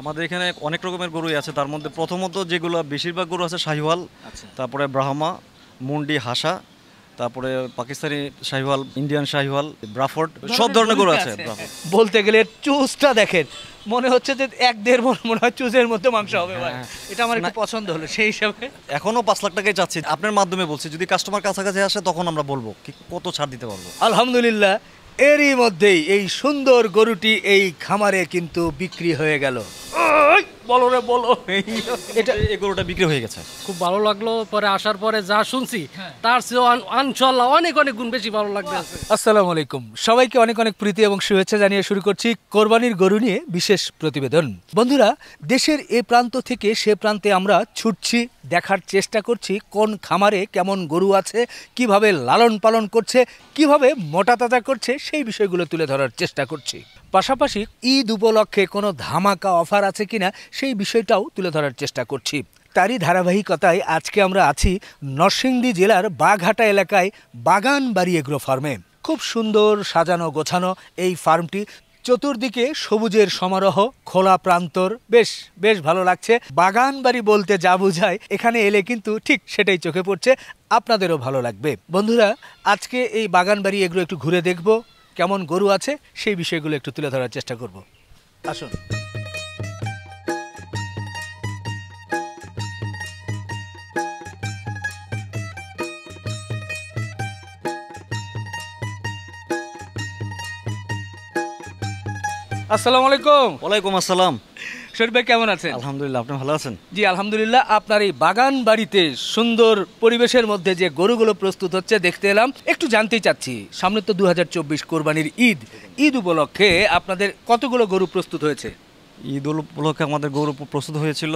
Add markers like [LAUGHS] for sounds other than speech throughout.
আমাদের এখানে অনেক রকমের গরুই আছে তার মধ্যে প্রথমত যেগুলো বেশিরভাগ গরু আছে শাহিওয়াল আচ্ছা। তারপরে ব্রাহ্মা মুন্ডি হাসা তারপরে পাকিস্তানি শাহিওয়াল ইন্ডিয়ান শাহিওয়াল ব্রাফর্ড সব ধরনের গরু আছে বলতে গেলে চুজটা দেখেন মনে হচ্ছে যে এক দেড় মনে হয় চুজের মধ্যে মাংস হবে হ্যাঁ। এটা আমার একটু পছন্দ হলো সেই হিসাবে এখনো পাঁচ লাখ টাকায় চাচ্ছি আপনার মাধ্যমে বলছি যদি কাস্টমার কাছাকাছি আসে তখন আমরা বলবো কত ছাড় দিতে পারবো আলহামদুলিল্লাহ এরই মধ্যেই এই সুন্দর গরুটি এই খামারে কিন্তু বিক্রি হয়ে গেল বলো রে বলো এটা এই গরুটা বিক্রি হয়ে গেছে খুব ভালো লাগলো পরে আসার পরে যা শুনছি হ্যাঁ। তার চেয়েও আনশাল্লাহ অনেক অনেক গুণ বেশি ভালো লাগবে আসসালামু আলাইকুম সবাইকে অনেক অনেক প্রীতি এবং শুভেচ্ছা জানিয়ে শুরু করছি কোরবানির গরু নিয়ে বিশেষ প্রতিবেদন বন্ধুরা দেশের এ প্রান্ত থেকে সে প্রান্তে আমরা ছুটছি দেখার চেষ্টা করছি কোন খামারে কেমন গরু আছে কিভাবে লালন পালন করছে কিভাবে মোটা তাজা করছে সেই বিষয়গুলো তুলে ধরার চেষ্টা করছি পাশাপাশি ঈদ উপলক্ষে কোনো ধামাকা অফার আছে কিনা সেই বিষয়টাও তুলে ধরার চেষ্টা করছি তারই ধারাবাহিকতায় আজকে আমরা আছি নরসিংদী জেলার বাঘাটা এলাকায় বাগান বাড়ি এগ্রো ফার্মে খুব সুন্দর সাজানো গোছানো এই ফার্মটি চতুর্দিকে সবুজের সমারোহ খোলা প্রান্তর বেশ বেশ ভালো লাগছে বাগান বাড়ি বলতে যা বোঝায় এখানে এলে কিন্তু ঠিক সেটাই চোখে পড়ছে আপনাদেরও ভালো লাগবে বন্ধুরা আজকে এই বাগান বাড়ি এগুলো একটু ঘুরে দেখব কেমন গরু আছে সেই বিষয়গুলো একটু তুলে ধরার চেষ্টা করব আসুন আসসালামু আলাইকুম ওয়ালাইকুম আসসালাম শরীফ ভাই কেমন আছেন আলহামদুলিল্লাহ আপনি ভালো আছেন জি আলহামদুলিল্লাহ আপনার এই বাগান বাড়িতে সুন্দর পরিবেশের মধ্যে যে গরুগুলো প্রস্তুত হচ্ছে দেখতে এলাম একটু জানতেই চাচ্ছি সামনে তো দু চব্বিশ কোরবানির ঈদ ঈদ উপলক্ষে আপনাদের কতগুলো গরু প্রস্তুত হয়েছে ঈদ উপলক্ষে আমাদের গরু প্রস্তুত হয়েছিল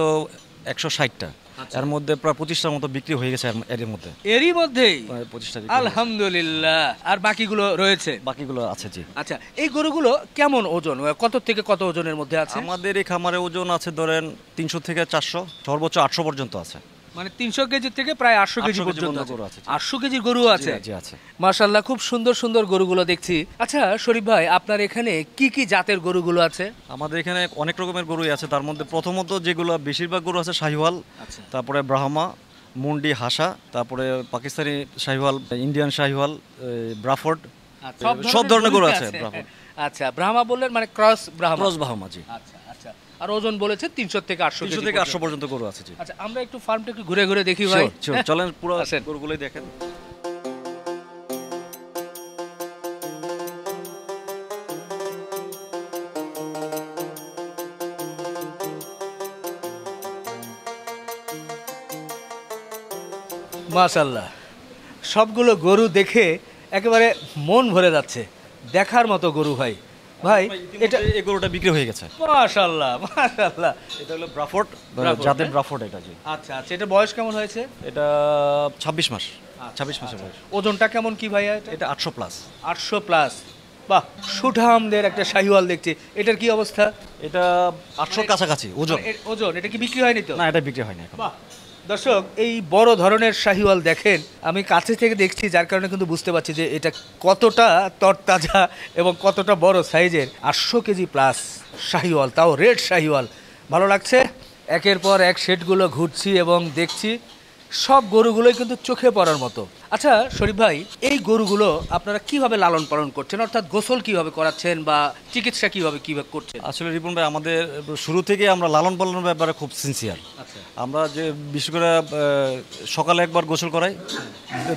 একশো ষাটটা আচ্ছা। এর মধ্যে প্রায় পঁচিশটার মতো বিক্রি হয়ে গেছে এর মধ্যে এরই মধ্যেই পঁচিশটা আলহামদুলিল্লাহ আর বাকিগুলো রয়েছে বাকিগুলো আছে জি আচ্ছা এই গরুগুলো কেমন ওজন কত থেকে কত ওজনের মধ্যে আছে আমাদের এই খামারে ওজন আছে ধরেন তিনশো থেকে চারশো সর্বোচ্চ আটশো পর্যন্ত আছে মানে তিনশো কেজি থেকে প্রায় আটশো কেজি পর্যন্ত আটশো কেজি গরু আছে মার্শাল্লাহ খুব সুন্দর সুন্দর গরুগুলো দেখছি আচ্ছা শরীফ ভাই আপনার এখানে কি কি জাতের গরুগুলো আছে আমাদের এখানে অনেক রকমের গরুই আছে তার মধ্যে প্রথমত যেগুলো বেশিরভাগ গরু আছে শাহিওয়াল আচ্ছা। তারপরে ব্রাহ্মা মুন্ডি হাসা তারপরে পাকিস্তানি শাহিওয়াল ইন্ডিয়ান শাহিওয়াল ব্রাফোর্ড আচ্ছা, সব ধরনের গরু আছে আচ্ছা ব্রাহ্মা বললেন মানে ক্রস ব্রাহ্মা ক্রস ব্রাহ্মা জি আচ্ছা আর ওজন বলেছে তিনশো থেকে আটশো তিনশো থেকে আটশো পর্যন্ত গরু আছে আচ্ছা আমরা একটু ফার্মটা একটু ঘুরে ঘুরে দেখি ভাই চলেন [LAUGHS] পুরো আসেন গরুগুলোই দেখেন মাশাল্লাহ সবগুলো গরু দেখে একেবারে মন ভরে যাচ্ছে দেখার মতো গরু ভাই ভাই এটা এই গরুটা বিক্রি হয়ে গেছে মাশাআল্লাহ মাশাআল্লাহ এটা হলো ব্রাফোর্ড জাতের ব্রাফোর্ড হ্যাঁ? এটা জি আচ্ছা আচ্ছা এটা বয়স কেমন হয়েছে এটা 26 মাস 26 আচ্ছা, মাসের আচ্ছা। বয়স ওজনটা কেমন কি ভাইয়া এটা এটা 800 প্লাস 800 প্লাস বাহ সুঠামদের একটা শাহিওয়াল দেখছি এটার কি অবস্থা এটা 800 মানে- কাছাকাছি ওজন মানে ওজন এটা কি বিক্রি হয়নি তো না এটা বিক্রি হয়নি এখন বাহ দর্শক এই বড় ধরনের শাহিওয়াল দেখেন আমি কাছে থেকে দেখছি যার কারণে কিন্তু বুঝতে পারছি যে এটা কতটা তরতাজা এবং কতটা বড় সাইজের আটশো কেজি প্লাস শাহিওয়াল তাও রেড শাহিওয়াল ভালো লাগছে একের পর এক শেডগুলো ঘুরছি এবং দেখছি সব গরুগুলোই কিন্তু চোখে পড়ার মতো আচ্ছা শরীফ ভাই এই গরুগুলো আপনারা কিভাবে লালন পালন করছেন অর্থাৎ গোসল কিভাবে করাচ্ছেন বা চিকিৎসা কিভাবে কিভাবে করছেন আসলে রিপন ভাই আমাদের শুরু থেকে আমরা লালন পালনের ব্যাপারে খুব সিনসিয়ার আচ্ছা। আমরা যে বিশেষ করে সকালে একবার গোসল করাই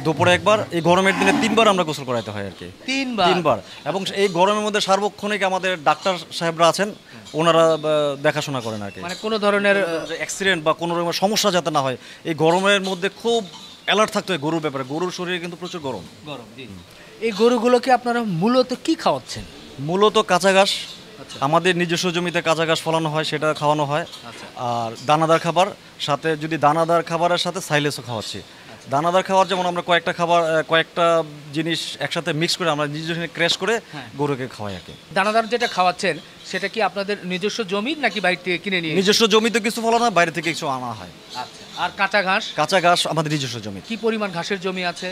দুপুরে একবার এই গরমের দিনে তিনবার আমরা গোসল করাইতে হয় আর কি তিনবার তিনবার এবং এই গরমের মধ্যে সার্বক্ষণিক আমাদের ডাক্তার সাহেবরা আছেন ওনারা দেখাশোনা করেন আর কি মানে কোনো ধরনের অ্যাক্সিডেন্ট বা কোনো রকমের সমস্যা যাতে না হয় এই গরমের মধ্যে খুব অ্যালার্ট থাকতে হয় গরুর ব্যাপারে গরুর শরীরে কিন্তু প্রচুর গরম গরম এই গরুগুলোকে আপনারা মূলত কি খাওয়াচ্ছেন মূলত কাঁচা ঘাস আচ্ছা। আমাদের নিজস্ব জমিতে কাঁচা ঘাস ফলানো হয় সেটা খাওয়ানো হয় আচ্ছা। আর দানাদার খাবার সাথে যদি দানাদার খাবারের সাথে সাইলেসও খাওয়াচ্ছি দানাদার খাবার যেমন আমরা কয়েকটা খাবার কয়েকটা জিনিস একসাথে মিক্স করে আমরা নিজস্ব ক্র্যাশ করে হ্যাঁ। গরুকে খাওয়াই আর কি দানাদার যেটা খাওয়াচ্ছেন সেটা কি আপনাদের নিজস্ব জমি নাকি বাইরে থেকে কিনে নিয়ে নিজস্ব জমিতে কিছু ফলানো বাইরে থেকে কিছু আনা হয় আচ্ছা, আর কাঁচা ঘাস কাঁচা ঘাস আমাদের নিজস্ব জমি কি পরিমাণ ঘাসের জমি আছে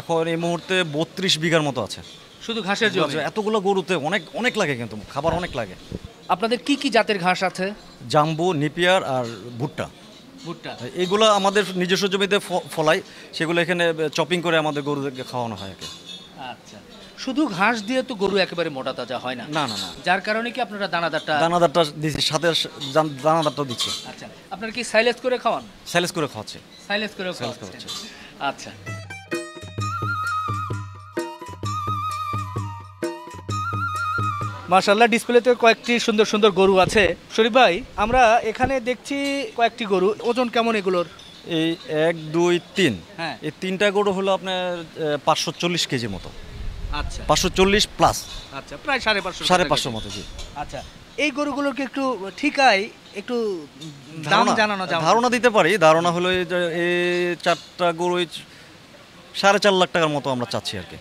এখন এই মুহূর্তে বত্রিশ বিঘার মতো আছে শুধু ঘাসের জমি এতগুলো গরুতে অনেক অনেক লাগে কিন্তু খাবার অনেক লাগে আপনাদের কি কি জাতের ঘাস আছে জাম্বু নিপিয়ার আর ভুট্টা ভুট্টা এগুলো আমাদের নিজস্ব জমিতে ফলাই সেগুলো এখানে চপিং করে আমাদের গরুদেরকে খাওয়ানো হয় আচ্ছা শুধু ঘাস দিয়ে তো গরু একেবারে মোটা তাজা হয় না না না না যার কারণে কি আপনারা দানাদারটা দানাদারটা দিচ্ছি সাথে দানাদারটাও দিচ্ছে আচ্ছা আপনারা কি সাইলেজ করে খাওয়ান সাইলেজ করে খাওয়াচ্ছে সাইলেজ করে খাওয়াচ্ছে আচ্ছা মার্শাল্লাহ ডিসপ্লেতে কয়েকটি সুন্দর সুন্দর গরু আছে শরীফ ভাই আমরা এখানে দেখছি কয়েকটি গরু ওজন কেমন এগুলোর এই এক দুই তিন হ্যাঁ এই তিনটা গরু হলো আপনার পাঁচশো চল্লিশ কেজি মতো আচ্ছা পাঁচশো চল্লিশ প্লাস আচ্ছা প্রায় সাড়ে পাঁচশো সাড়ে পাঁচশো মতো জি আচ্ছা এই গরুগুলোকে একটু ঠিকায় একটু দাম জানানো ধারণা দিতে পারি ধারণা হলো এই চারটা গরু সাড়ে চার লাখ টাকার মতো আমরা চাচ্ছি আর কি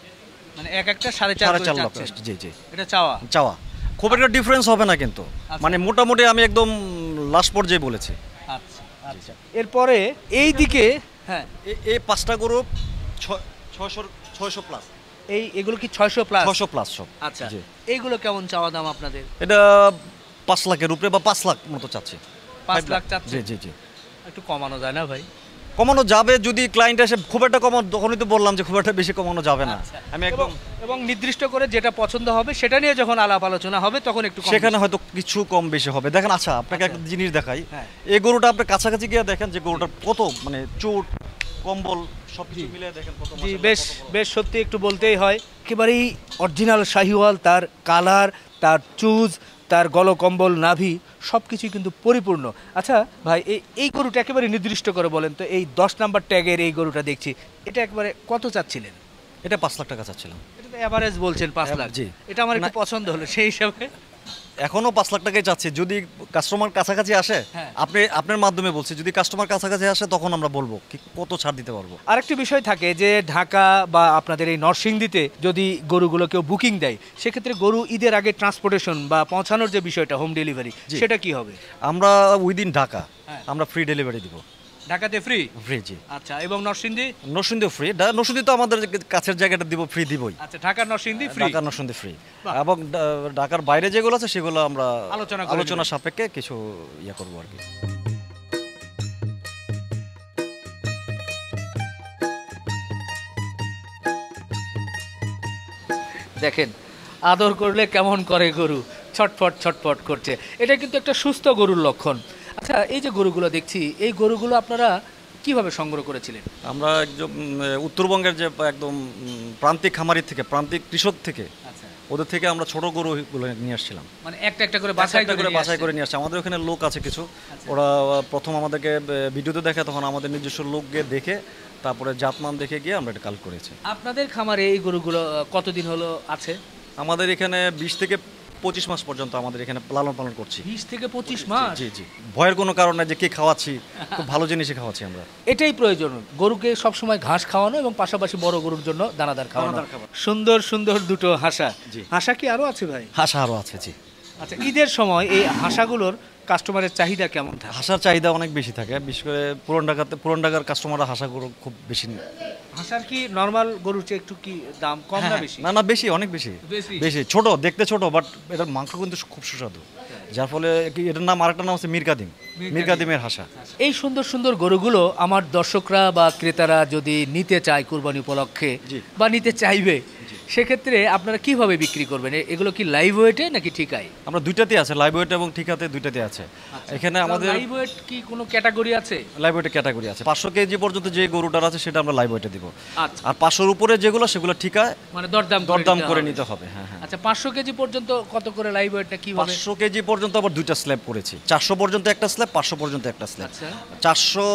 মানে এক একটা সাড়ে চার লাখ জি জি এটা চাওয়া চাওয়া খুব একটা ডিফারেন্স হবে না কিন্তু আচ্ছা। মানে মোটামুটি আমি একদম লাস্ট পর্যায়ে বলেছি আচ্ছা, আচ্ছা। এরপরে এই দিকে হ্যাঁ এই পাঁচটা গ্রুপ ছয়শো ছয়শো প্লাস এই এগুলো কি ছয়শো প্লাস ছয়শো প্লাস সব আচ্ছা এইগুলো কেমন চাওয়া দাম আপনাদের এটা পাঁচ লাখের উপরে বা পাঁচ লাখ মতো চাচ্ছে পাঁচ লাখ চাচ্ছে জি জি জি একটু কমানো যায় না ভাই কমানো যাবে যদি ক্লায়েন্ট এসে খুব একটা কমানো তখনই তো বললাম যে খুব একটা বেশি কমানো যাবে না আচ্ছা। আমি একদম এবং নির্দিষ্ট করে যেটা পছন্দ হবে সেটা নিয়ে যখন আলাপ আলোচনা হবে তখন একটু সেখানে হয়তো কিছু কম বেশি হবে দেখেন আচ্ছা আপনাকে আচ্ছা। একটা জিনিস দেখাই হ্যাঁ। এই গরুটা আপনার কাছাকাছি গিয়ে দেখেন যে গরুটার কত মানে চোট কম্বল সবকিছু মিলে দেখেন কত জি বেশ বেশ সত্যি একটু বলতেই হয় একেবারেই অরিজিনাল শাহিওয়াল তার কালার তার চুজ তার গলকম্বল নাভি সব কিছুই কিন্তু পরিপূর্ণ আচ্ছা ভাই এই এই গরুটা একেবারে নির্দিষ্ট করে বলেন তো এই দশ নাম্বার ট্যাগের এই গরুটা দেখছি এটা একবারে কত চাচ্ছিলেন এটা পাঁচ লাখ টাকা চাচ্ছিলাম এটা অ্যাভারেজ বলছেন পাঁচ লাখ জি এটা আমার একটু পছন্দ হলো সেই হিসাবে এখনো পাঁচ লাখ টাকাই চাচ্ছি যদি কাস্টমার কাছাকাছি আসে হ্যাঁ। আপনি আপনার মাধ্যমে বলছি যদি কাস্টমার কাছাকাছি আসে তখন আমরা বলবো কি কত ছাড় দিতে পারবো আরেকটি বিষয় থাকে যে ঢাকা বা আপনাদের এই নরসিংদীতে যদি গরুগুলো কেউ বুকিং দেয় সেক্ষেত্রে গরু ঈদের আগে ট্রান্সপোর্টেশন বা পৌঁছানোর যে বিষয়টা হোম ডেলিভারি সেটা কি হবে আমরা উইদিন ঢাকা হ্যাঁ। আমরা ফ্রি ডেলিভারি দিব ঢাকাতে ফ্রি ফ্রি জি আচ্ছা এবং নরসিংদী নরসিংদী ফ্রি নরসিংদী তো আমাদের কাছের জায়গাটা দিব ফ্রি দিবই আচ্ছা ঢাকার নরসিংদী ফ্রি ঢাকার নরসিংদী ফ্রি এবং ঢাকার বাইরে যেগুলো আছে সেগুলো আমরা আলোচনা আলোচনা সাপেক্ষে কিছু ইয়ে করবো আর কি দেখেন আদর করলে কেমন করে গরু ছটফট ছটফট করছে এটা কিন্তু একটা সুস্থ গরুর লক্ষণ আচ্ছা এই যে গরুগুলো দেখছি এই গরুগুলো আপনারা কিভাবে সংগ্রহ করেছিলেন আমরা একজন উত্তরবঙ্গের যে একদম প্রান্তিক খামারি থেকে প্রান্তিক কৃষক থেকে আচ্ছা। ওদের থেকে আমরা ছোট গরুগুলো নিয়ে আসছিলাম মানে একটা একটা করে বাছাই করে বাছাই করে নিয়ে আসছে আমাদের ওখানে লোক আছে কিছু আচ্ছা। ওরা প্রথম আমাদেরকে ভিডিওতে দেখে তখন আমাদের নিজস্ব লোককে দেখে তারপরে জাতমান দেখে গিয়ে আমরা এটা কাল করেছি আপনাদের খামারে এই গরুগুলো কতদিন হলো আছে আমাদের এখানে বিশ থেকে পঁচিশ মাস পর্যন্ত আমাদের এখানে লালন পালন করছি বিশ থেকে পঁচিশ মাস জি জি ভয়ের কোনো কারণ নাই যে কে খাওয়াচ্ছি খুব ভালো জিনিসই খাওয়াচ্ছি আমরা এটাই প্রয়োজন গরুকে সবসময় ঘাস খাওয়ানো এবং পাশাপাশি বড় গরুর জন্য দানাদার খাওয়ানো সুন্দর সুন্দর দুটো হাসা হাসা কি আরও আছে ভাই হাসা আরও আছে জি আচ্ছা ঈদের সময় এই হাসাগুলোর কাস্টমারের চাহিদা কেমন থাকে হাসার চাহিদা অনেক বেশি থাকে বিশেষ করে পুরন ঢাকাতে পুরন ঢাকার কাস্টমাররা হাসা গরু খুব বেশি হাসার কি নর্মাল গরুর চেয়ে একটু কি দাম কম না হ্যাঁ, বেশি না না বেশি অনেক বেশি বেশি ছোট দেখতে ছোট বাট এটার মাংস কিন্তু খুব সুস্বাদু যার ফলে এটার নাম আরেকটা নাম আছে মির্কাদিম মির্কাদিমের হাসা এই সুন্দর সুন্দর গরুগুলো আমার দর্শকরা বা ক্রেতারা যদি নিতে চায় কুরবানি উপলক্ষে বা নিতে চাইবে সেক্ষেত্রে আপনারা কিভাবে বিক্রি করবেন এগুলো কি লাইভ ওয়েটে নাকি ঠিকাই আমরা দুইটাতে আছে লাইভ ওয়েট এবং ঠিকাতে দুইটাতে আছে আচ্ছা, এখানে আমাদের লাইভ ওয়েট কি কোনো ক্যাটাগরি আছে লাইভ ওয়েটের ক্যাটাগরি আছে পাঁচশো কেজি পর্যন্ত যে গরুটার আছে সেটা আমরা লাইভ ওয়েটে দিব আচ্ছা। আর পাঁচশোর উপরে যেগুলো সেগুলো ঠিকা মানে দরদাম দরদাম করে নিতে হবে হ্যাঁ হ্যাঁ আচ্ছা পাঁচশো কেজি পর্যন্ত কত করে লাইভ ওয়েটটা কি পাঁচশো কেজি পর্যন্ত আবার দুইটা স্ল্যাব করেছি চারশো পর্যন্ত একটা স্ল্যাব পাঁচশো পর্যন্ত একটা স্ল্যাব আচ্ছা। চারশো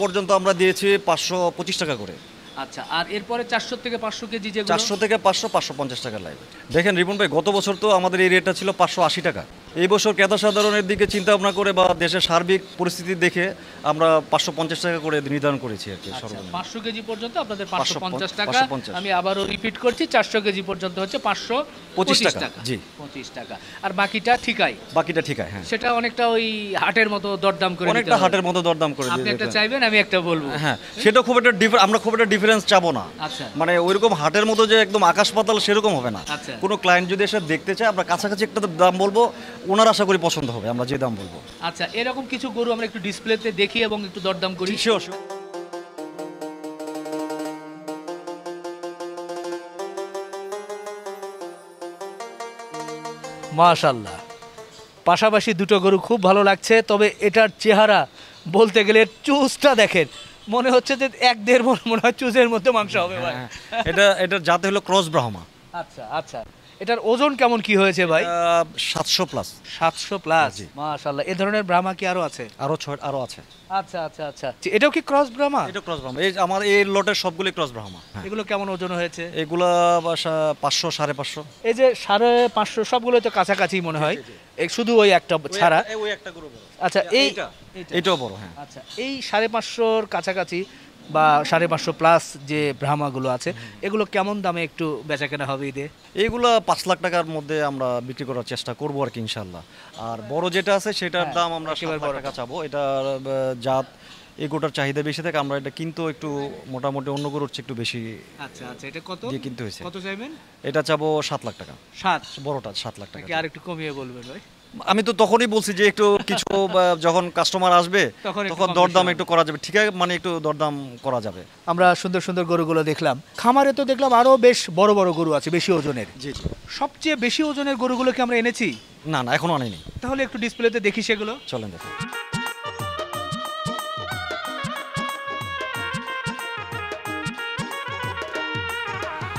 পর্যন্ত আমরা দিয়েছি পাঁচশো পঁচিশ টাকা করে আচ্ছা আর এরপরে চারশো থেকে পাঁচশো কেজি যে চারশো থেকে পাঁচশো পাঁচশো পঞ্চাশ টাকা লাগবে দেখেন রিপন ভাই গত বছর তো আমাদের এই রেটটা ছিল পাঁচশো আশি টাকা এই বছর ক্রেতা সাধারণের দিকে চিন্তা ভাবনা করে বা দেশের সার্বিক পরিস্থিতি দেখে আমরা পাঁচশো পঞ্চাশ টাকা করে নির্ধারণ করেছি আর কি আচ্ছা, পাঁচশো কেজি পর্যন্ত আপনাদের পাঁচশো পঞ্চাশ টাকা আমি আবারও রিপিট করছি চারশো কেজি পর্যন্ত হচ্ছে পাঁচশো পঁচিশ টাকা জি পঁচিশ টাকা আর বাকিটা ঠিকাই বাকিটা ঠিকাই হ্যাঁ সেটা অনেকটা ওই হাটের মতো দরদাম করে অনেকটা হাটের মতো দরদাম করে আপনি একটা চাইবেন আমি একটা বলবো হ্যাঁ সেটা খুব একটা ডিফারেন্ট আমরা খুব একটা ডিফারেন্স চাবো না আচ্ছা। মানে ওই রকম হাটের মতো যে একদম আকাশ পাতাল সেরকম হবে না আচ্ছা। কোনো ক্লায়েন্ট যদি এসে দেখতে চায় আমরা কাছাকাছি একটা দাম বলবো ওনার আশা করি পছন্দ হবে আমরা যে দাম বলবো আচ্ছা এরকম কিছু গরু আমরা একটু ডিসপ্লেতে দেখি এবং একটু দরদাম করি শিওর মাশাল্লাহ পাশাপাশি দুটো গরু খুব ভালো লাগছে তবে এটার চেহারা বলতে গেলে চুজটা দেখেন মনে হচ্ছে যে এক দেড় মনে হয় চুজের মধ্যে মাংস হবে ভাই হ্যাঁ, এটা এটার হলো ক্রস ব্রাহ্মা আচ্ছা আচ্ছা এটার ওজন কেমন কি হয়েছে ভাই সাতশো প্লাস সাতশো প্লাস মাশাল্লাহ এ ধরনের ব্রাহ্মা কি আরো আছে আরো ছয় আরো আছে আচ্ছা আচ্ছা আচ্ছা এটাও কি ক্রস ব্রাহ্মা এটা ক্রস ব্রাহ্মা এই আমার এই লটের সবগুলি ক্রস ব্রাহ্মা হ্যাঁ। এগুলো কেমন ওজন হয়েছে এগুলো পাঁচশো সাড়ে পাঁচশো এই যে সাড়ে পাঁচশো সবগুলো তো কাছাকাছি মনে হয় শুধু ওই একটা ছাড়া ওই একটা আচ্ছা এই এটাও বড় হ্যাঁ আচ্ছা এই সাড়ে পাঁচশোর কাছাকাছি বা সাড়ে পাঁচশো প্লাস যে ব্রাহ্মাগুলো আছে এগুলো কেমন দামে একটু বেচা কেনা হবে ঈদে এগুলো পাঁচ লাখ টাকার মধ্যে আমরা বিক্রি করার চেষ্টা করবো আর কি ইনশাল্লাহ আর হ্যাঁ। বড় যেটা আছে সেটার হ্যাঁ, দাম আমরা সেবার বড় টাকা চাবো এটার জাত এগোটার চাহিদা বেশি থাকে আমরা এটা কিন্তু একটু মোটামুটি অন্য গরুর চেয়ে একটু বেশি আচ্ছা আচ্ছা এটা কত দিয়ে কিনতে হয়েছে কত চাইবেন এটা চাবো সাত লাখ টাকা সাত বড়টা সাত লাখ টাকা আর একটু কমিয়ে বলবেন ভাই আমি তো তখনই বলছি যে একটু কিছু [LAUGHS] যখন কাস্টমার আসবে তখন দরদাম একটু করা যাবে ঠিক আছে মানে একটু দরদাম করা যাবে আমরা সুন্দর সুন্দর গরুগুলো দেখলাম খামারে তো দেখলাম আরও বেশ বড় বড় গরু আছে বেশি ওজনের জি জি সবচেয়ে বেশি ওজনের গরুগুলোকে আমরা এনেছি না না এখনো আনিনি তাহলে একটু ডিসপ্লেতে দেখি সেগুলো চলেন দেখুন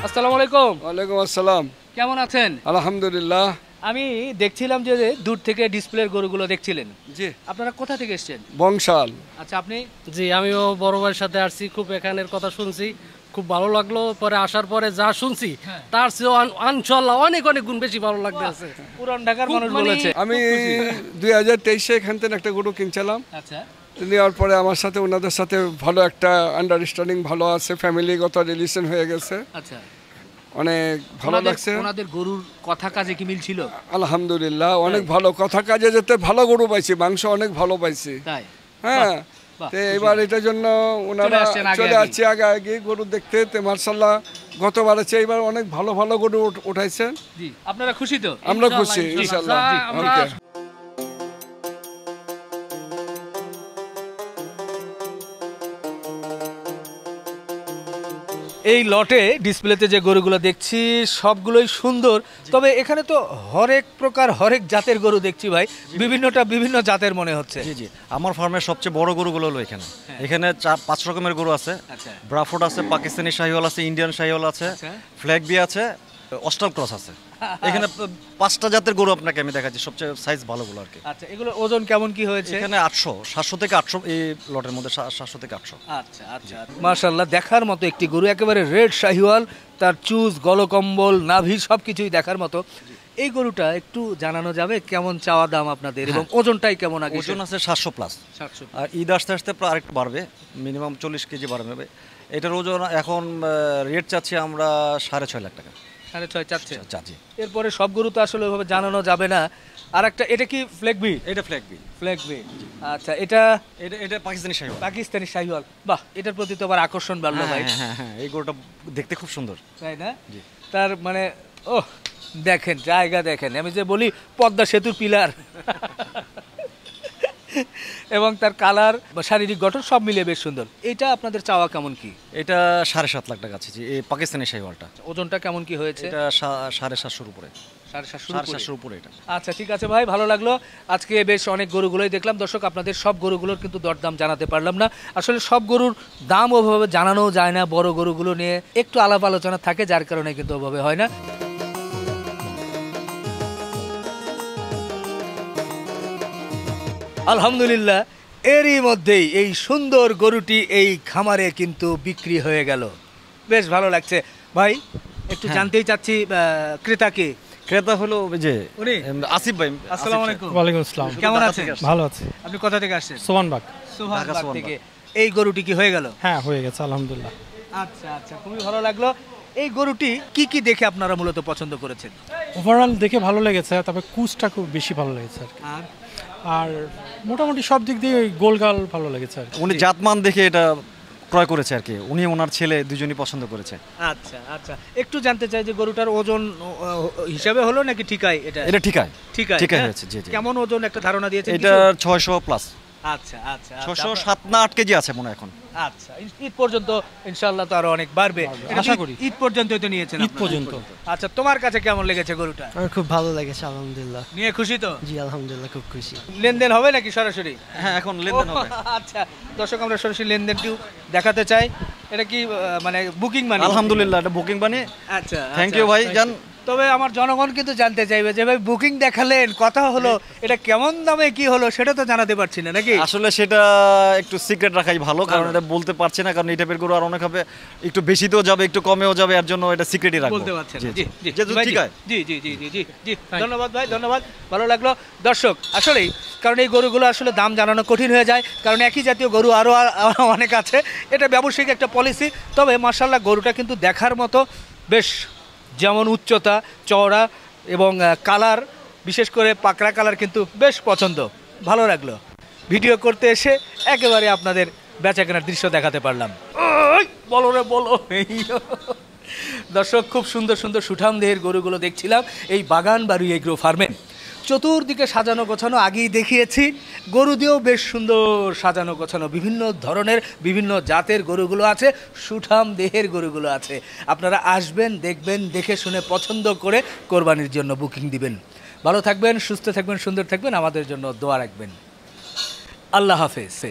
আসসালামু আলাইকুম ওয়ালাইকুম আসসালাম কেমন আছেন আলহামদুলিল্লাহ আমি দেখছিলাম যে দূর থেকে ডিসপ্লের গরুগুলো দেখছিলেন জি আপনারা কোথা থেকে এসেছেন বংশাল আচ্ছা আপনি জি আমিও বড় ভাইয়ের সাথে আসছি খুব এখানের কথা শুনছি খুব ভালো লাগলো পরে আসার পরে যা শুনছি হ্যাঁ। তার চেয়ে আনচল্লা অনেক অনেক গুণ বেশি ভালো লাগতে আছে পুরান ঢাকার মানুষ মানে বলেছে আমি দুই হাজার তেইশে এখান থেকে একটা গরু কিনছিলাম আচ্ছা নেওয়ার পরে আমার সাথে ওনাদের সাথে ভালো একটা আন্ডারস্ট্যান্ডিং ভালো আছে ফ্যামিলিগত রিলেশন হয়ে গেছে আচ্ছা অনেক ভালো লাগছে ওনাদের গরুর কথা কাজে কি মিল ছিল আলহামদুলিল্লাহ অনেক ভালো কথা কাজে যেতে ভালো গরু পাইছি মাংস অনেক ভালো পাইছি তাই হ্যাঁ তো এবার এটার জন্য ওনারা চলে আসছে আগে আগে গরু দেখতে মার্শাল্লাহ গতবার আছে এবার অনেক ভালো ভালো গরু উঠাইছেন আপনারা খুশি তো আমরা খুশি ইনশাল্লাহ এই লটে ডিসপ্লেতে যে গরুগুলো দেখছি সবগুলোই সুন্দর তবে এখানে তো হরেক প্রকার হরেক জাতের গরু দেখছি ভাই বিভিন্নটা বিভিন্ন জাতের মনে হচ্ছে জি জি আমার ফার্মের সবচেয়ে বড় গরুগুলো হলো এখানে হ্যাঁ। এখানে চার পাঁচ রকমের গরু আছে আচ্ছা। ব্রাফোর্ড আছে পাকিস্তানি শাহিওয়াল আছে ইন্ডিয়ান শাহিওয়াল আছে আচ্ছা। ফ্ল্যাগবি আছে অস্টাল ক্রস আছে এখানে [LAUGHS] পাঁচটা জাতের গরু আপনাকে আমি দেখাচ্ছি সবচেয়ে সাইজ ভালোগুলো আর কি আচ্ছা এগুলো ওজন কেমন কি হয়েছে এখানে আটশো সাতশো থেকে আটশো এই লটের মধ্যে সাতশো থেকে আটশো আচ্ছা আচ্ছা, আচ্ছা। মার্শাল্লাহ দেখার মতো একটি গরু একেবারে রেড শাহিওয়াল তার চুজ গলকম্বল নাভি সব কিছুই দেখার মতো এই গরুটা একটু জানানো যাবে কেমন চাওয়া দাম আপনাদের এবং হ্যাঁ। ওজনটাই কেমন আগে ওজন আছে সাতশো প্লাস সাতশো আর ঈদ আসতে আসতে আরেকটু বাড়বে মিনিমাম চল্লিশ কেজি বাড়বে এটার ওজন এখন রেট চাচ্ছি আমরা সাড়ে ছয় লাখ টাকা সাড়ে ছয় চাচ্ছে চাচ্ছি এরপরে সব গরু তো আসলে ওইভাবে জানানো যাবে না আর একটা এটা কি ফ্ল্যাগ বি এটা বি ফ্ল্যাগ বি আচ্ছা এটা এটা এটা পাকিস্তানি শাহিওয়াল পাকিস্তানি শাহিওয়াল বাহ এটার প্রতি তো আবার আকর্ষণ বাড়লো হ্যাঁ, ভাই হ্যাঁ, হ্যাঁ, এই গরুটা দেখতে খুব সুন্দর তাই না তার মানে ও দেখেন জায়গা দেখেন আমি যে বলি পদ্মা সেতুর পিলার এবং তার কালার বা শারীরিক গঠন সব মিলিয়ে বেশ সুন্দর এটা আপনাদের চাওয়া কেমন কি এটা সাড়ে সাত লাখ টাকা আছে এই পাকিস্তানি শাহিওয়ালটা ওজনটা কেমন কি হয়েছে এটা সাড়ে সাতশোর উপরে আচ্ছা ঠিক আছে ভাই ভালো লাগলো আজকে বেশ অনেক গরুগুলোই দেখলাম দর্শক আপনাদের সব গরুগুলোর কিন্তু দরদাম জানাতে পারলাম না আসলে সব গরুর দাম ওভাবে জানানো যায় না বড় গরুগুলো নিয়ে একটু আলাপ আলোচনা থাকে যার কারণে কিন্তু ওভাবে হয় না আলহামদুলিল্লাহ এরই মধ্যেই এই সুন্দর গরুটি এই খামারে কিন্তু বিক্রি হয়ে গেল বেশ ভালো লাগছে ভাই একটু হ্যাঁ। জানতেই চাচ্ছি ক্রেতাকে ক্রেতা হলো যে আসিফ ভাই আসসালাম আলাইকুম ওয়ালাইকুম আসসালাম কেমন আছেন ভালো আছি আপনি কোথা থেকে আসছেন সোহানবাগ সোহানবাগ থেকে এই গরুটি কি হয়ে গেল হ্যাঁ হয়ে গেছে আলহামদুলিল্লাহ আচ্ছা আচ্ছা খুবই ভালো লাগলো এই গরুটি কি কি দেখে আপনারা মূলত পছন্দ করেছেন ওভারঅল দেখে ভালো লেগেছে তবে কুচটা খুব বেশি ভালো লেগেছে আর কি আর আর মোটামুটি সব দিক দিয়ে গোলগাল ভালো লেগেছে আর উনি জাতমান দেখে এটা ক্রয় করেছে আর কি উনি ওনার ছেলে দুজনই পছন্দ করেছে আচ্ছা আচ্ছা একটু জানতে চাই যে গরুটার ওজন হিসাবে হলো নাকি ঠিকাই এটা এটা ঠিকায় ঠিকাই ঠিকায় হ্যাঁ? হয়েছে জি জি কেমন ওজন একটা ধারণা দিয়েছে এটা ছয়শো প্লাস খুশি তো জি আলহামদুলিল্লাহ খুব খুশি লেনদেন হবে নাকি সরাসরি হ্যাঁ এখন লেনদেন আচ্ছা দর্শক আমরা সরাসরি লেনদেনটিও দেখাতে চাই এটা কি মানে বুকিং মানে আলহামদুলিল্লাহ এটা বুকিং মানে আচ্ছা থ্যাংক ইউ ভাই জান তবে আমার জনগণ কিন্তু জানতে চাইবে যে ভাই বুকিং দেখালেন কথা হলো এটা কেমন দামে কি হলো সেটা তো জানাতে পারছি না নাকি আসলে সেটা একটু সিক্রেট রাখাই ভালো হ্যাঁ। কারণ এটা বলতে পারছি না কারণ এই টাইপের গরু আর অনেক হবে একটু বেশিতেও যাবে একটু কমেও যাবে এর জন্য এটা সিক্রেটই রাখবো বলতে পারছেন জি জি জি জি জি জি জি ধন্যবাদ ভাই ধন্যবাদ ভালো লাগলো দর্শক আসলেই কারণ এই গরুগুলো আসলে দাম জানানো কঠিন হয়ে যায় কারণ একই জাতীয় গরু আরও অনেক আছে এটা ব্যবসায়িক একটা পলিসি তবে মার্শাল্লাহ গরুটা কিন্তু দেখার মতো বেশ যেমন উচ্চতা চওড়া এবং কালার বিশেষ করে পাকড়া কালার কিন্তু বেশ পছন্দ ভালো লাগলো ভিডিও করতে এসে একেবারে আপনাদের বেচা কেনার দৃশ্য দেখাতে পারলাম বলো রে বলো দর্শক খুব সুন্দর সুন্দর সুঠামদেহের গরুগুলো দেখছিলাম এই বাগান বাড়ি এগ্রো ফার্মে চতুর্দিকে সাজানো গোছানো আগেই দেখিয়েছি গরু দিয়েও বেশ সুন্দর সাজানো গোছানো বিভিন্ন ধরনের বিভিন্ন জাতের গরুগুলো আছে সুঠাম দেহের গরুগুলো আছে আপনারা আসবেন দেখবেন দেখে শুনে পছন্দ করে কোরবানির জন্য বুকিং দিবেন ভালো থাকবেন সুস্থ থাকবেন সুন্দর থাকবেন আমাদের জন্য দোয়া রাখবেন আল্লাহ হাফেজ